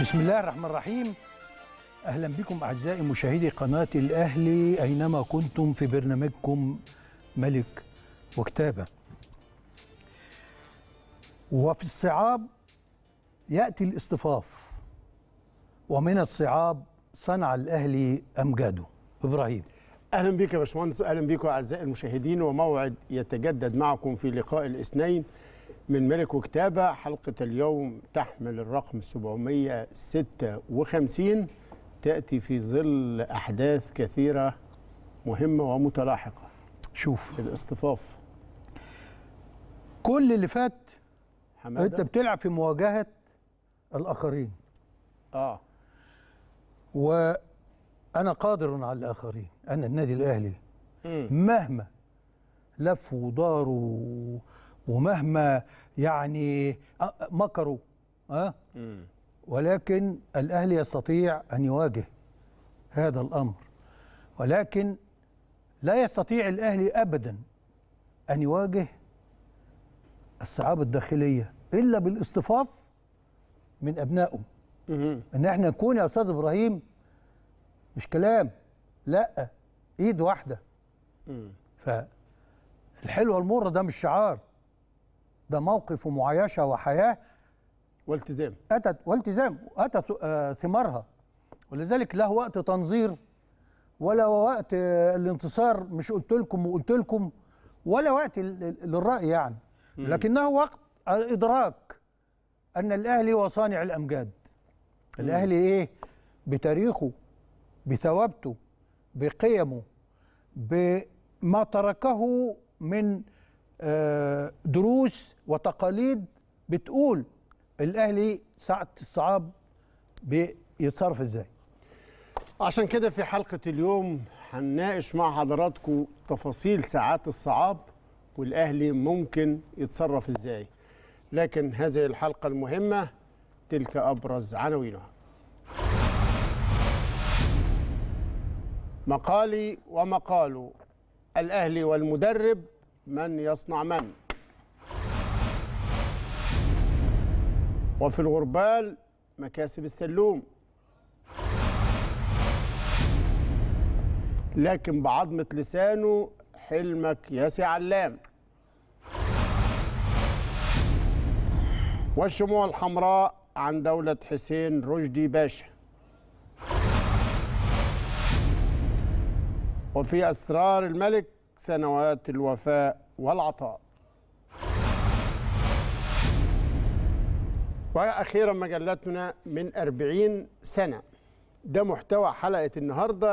بسم الله الرحمن الرحيم اهلا بكم اعزائي مشاهدي قناه الاهلي اينما كنتم في برنامجكم ملك وكتابه وفي الصعاب ياتي الاصطفاف ومن الصعاب صنع الاهلي امجاده ابراهيم اهلا بك يا باشمهندس اهلا بكم اعزائي المشاهدين وموعد يتجدد معكم في لقاء الاثنين من ملك وكتابة حلقة اليوم تحمل الرقم 756 تأتي في ظل أحداث كثيرة مهمة ومتلاحقة شوف الاصطفاف كل اللي فات حمادة. انت بتلعب في مواجهة الآخرين اه وأنا قادر على الآخرين أنا النادي الأهلي م. مهما لفوا وداروا ومهما يعني آه، مكروا أه؟ ولكن الأهلي يستطيع أن يواجه هذا الأمر ولكن لا يستطيع الأهلي أبدا أن يواجه الصعاب الداخلية إلا بالاصطفاف من أبنائه إن احنا نكون يا أستاذ إبراهيم مش كلام لا إيد واحدة فالحلوة المرة ده مش شعار ده موقف ومعايشه وحياه والتزام اتت والتزام اتى آه، ثمارها ولذلك لا وقت تنظير ولا وقت آه، الانتصار مش قلت لكم وقلت لكم ولا وقت للراي يعني لكنه وقت الادراك ان الاهلي هو صانع الامجاد الاهلي ايه بتاريخه بثوابته بقيمه بما تركه من آه، دروس وتقاليد بتقول الاهلي ساعه الصعاب بيتصرف ازاي عشان كده في حلقه اليوم هنناقش مع حضراتكم تفاصيل ساعات الصعاب والاهلي ممكن يتصرف ازاي لكن هذه الحلقه المهمه تلك ابرز عناوينها مقالي ومقاله الاهلي والمدرب من يصنع من وفي الغربال مكاسب السلوم لكن بعظمة لسانه حلمك يا سي علام والشموع الحمراء عن دولة حسين رشدي باشا وفي أسرار الملك سنوات الوفاء والعطاء وأخيرا مجلتنا من أربعين سنة ده محتوى حلقة النهاردة